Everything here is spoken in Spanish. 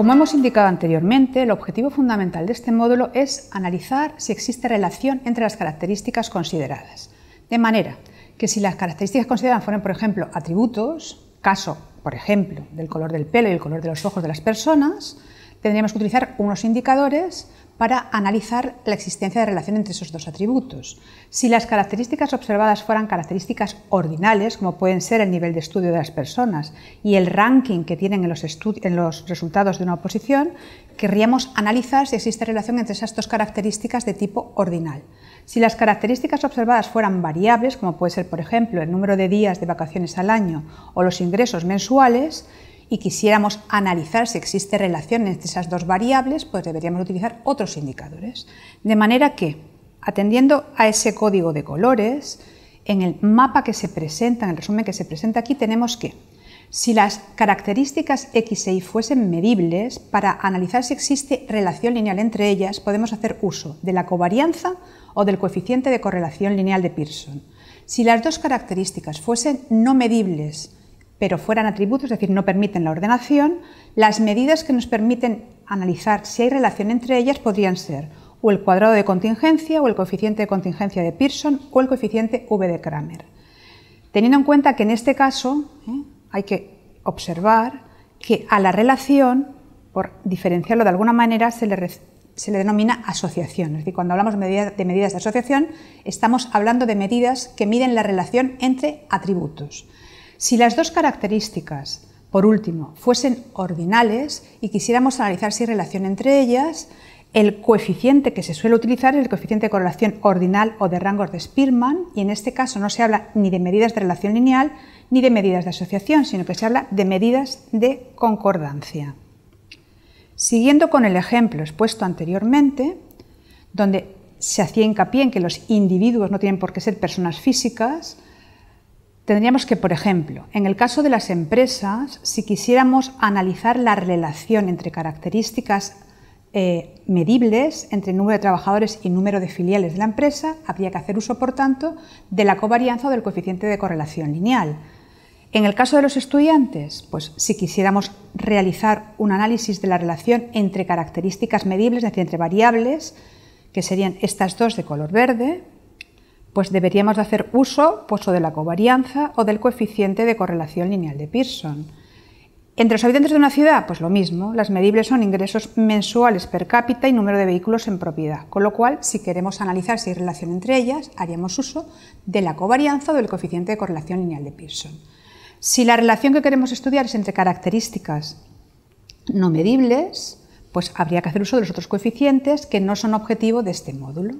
Como hemos indicado anteriormente, el objetivo fundamental de este módulo es analizar si existe relación entre las características consideradas. De manera que si las características consideradas fueran, por ejemplo, atributos, caso, por ejemplo, del color del pelo y el color de los ojos de las personas, tendríamos que utilizar unos indicadores para analizar la existencia de relación entre esos dos atributos. Si las características observadas fueran características ordinales, como pueden ser el nivel de estudio de las personas y el ranking que tienen en los, en los resultados de una oposición, querríamos analizar si existe relación entre esas dos características de tipo ordinal. Si las características observadas fueran variables, como puede ser, por ejemplo, el número de días de vacaciones al año o los ingresos mensuales, y quisiéramos analizar si existe relación entre esas dos variables, pues deberíamos utilizar otros indicadores. De manera que, atendiendo a ese código de colores, en el mapa que se presenta, en el resumen que se presenta aquí, tenemos que si las características x e y fuesen medibles, para analizar si existe relación lineal entre ellas, podemos hacer uso de la covarianza o del coeficiente de correlación lineal de Pearson. Si las dos características fuesen no medibles, pero fueran atributos, es decir, no permiten la ordenación, las medidas que nos permiten analizar si hay relación entre ellas podrían ser o el cuadrado de contingencia o el coeficiente de contingencia de Pearson o el coeficiente V de Kramer. Teniendo en cuenta que en este caso ¿eh? hay que observar que a la relación, por diferenciarlo de alguna manera, se le, denomina asociación. Es decir, cuando hablamos de medidas de asociación, estamos hablando de medidas que miden la relación entre atributos. Si las dos características, por último, fuesen ordinales y quisiéramos analizar si hay relación entre ellas, el coeficiente que se suele utilizar es el coeficiente de correlación ordinal o de rangos de Spearman, y en este caso no se habla ni de medidas de relación lineal ni de medidas de asociación, sino que se habla de medidas de concordancia. Siguiendo con el ejemplo expuesto anteriormente, donde se hacía hincapié en que los individuos no tienen por qué ser personas físicas, Tendríamos que, por ejemplo, en el caso de las empresas, si quisiéramos analizar la relación entre características eh, medibles entre número de trabajadores y número de filiales de la empresa, habría que hacer uso, por tanto, de la covarianza o del coeficiente de correlación lineal. En el caso de los estudiantes, pues si quisiéramos realizar un análisis de la relación entre características medibles, es decir, entre variables, que serían estas dos de color verde, pues deberíamos de hacer uso pues, o de la covarianza o del coeficiente de correlación lineal de Pearson. Entre los habitantes de una ciudad, pues lo mismo, las medibles son ingresos mensuales per cápita y número de vehículos en propiedad, con lo cual, si queremos analizar si hay relación entre ellas, haríamos uso de la covarianza o del coeficiente de correlación lineal de Pearson. Si la relación que queremos estudiar es entre características no medibles, pues habría que hacer uso de los otros coeficientes que no son objetivo de este módulo.